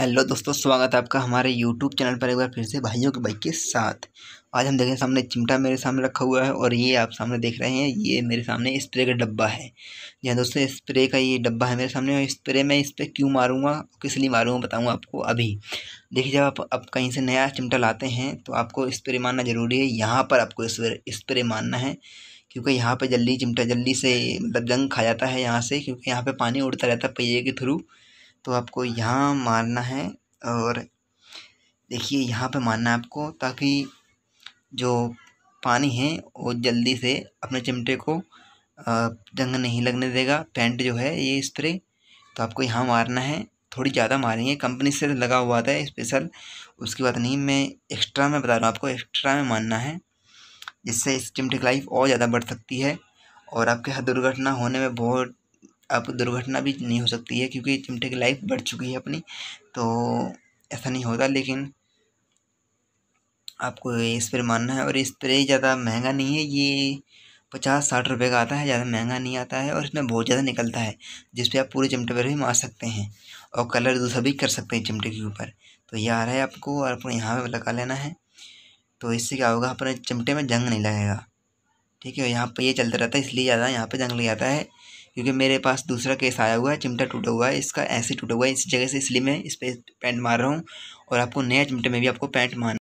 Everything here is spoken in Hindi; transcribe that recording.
हेलो दोस्तों स्वागत है आपका हमारे यूट्यूब चैनल पर एक बार फिर से भाइयों के बाइक के साथ आज हम देखें सामने चिमटा मेरे सामने रखा हुआ है और ये आप सामने देख रहे हैं ये मेरे सामने स्प्रे का डब्बा है जी हाँ दोस्तों स्प्रे का ये डब्बा है मेरे सामने स्प्रे मैं इस पर क्यों मारूंगा किस लिए मारूँगा बताऊँगा आपको अभी देखिए जब आप, अब कहीं से नया चिमटा लाते हैं तो आपको स्प्रे मारना ज़रूरी है यहाँ पर आपको स्प्रे मारना है क्योंकि यहाँ पर जल्दी चिमटा जल्दी से मतलब जंग खा जाता है यहाँ से क्योंकि यहाँ पर पानी उड़ता रहता है पहिए के थ्रू तो आपको यहाँ मारना है और देखिए यहाँ पे मारना है आपको ताकि जो पानी है वो जल्दी से अपने चिमटे को जंग नहीं लगने देगा पेंट जो है ये स्प्रे तो आपको यहाँ मारना है थोड़ी ज़्यादा मारेंगे कंपनी से लगा हुआ था स्पेशल उसकी बात नहीं मैं एक्स्ट्रा में बता रहा हूँ आपको एक्स्ट्रा में मानना है जिससे इस चिमटे की लाइफ और ज़्यादा बढ़ सकती है और आपके हाथ दुर्घटना होने में बहुत अब दुर्घटना भी नहीं हो सकती है क्योंकि चिमटे की लाइफ बढ़ चुकी है अपनी तो ऐसा नहीं होता लेकिन आपको ये स्प्रे मानना है और ये स्प्रे ज़्यादा महंगा नहीं है ये पचास साठ रुपए का आता है ज़्यादा महंगा नहीं आता है और इसमें बहुत ज़्यादा निकलता है जिस पर आप पूरे चिमटे पर भी मार सकते हैं और कलर दूसरा भी कर सकते हैं चिमटे के ऊपर तो ये आ रहा है आपको और अपने यहाँ पर लगा लेना है तो इससे क्या होगा अपने चिमटे में जंग नहीं लगेगा ठीक है यहाँ पर ये चलता रहता है इसलिए ज़्यादा यहाँ पर जंग लग जाता है क्योंकि मेरे पास दूसरा केस आया हुआ है चिमटा टूटा हुआ है इसका ऐसे टूटा हुआ है इस जगह से इसलिए मैं इस पर पैंट मार रहा हूँ और आपको नया चिमटे में भी आपको पैंट मार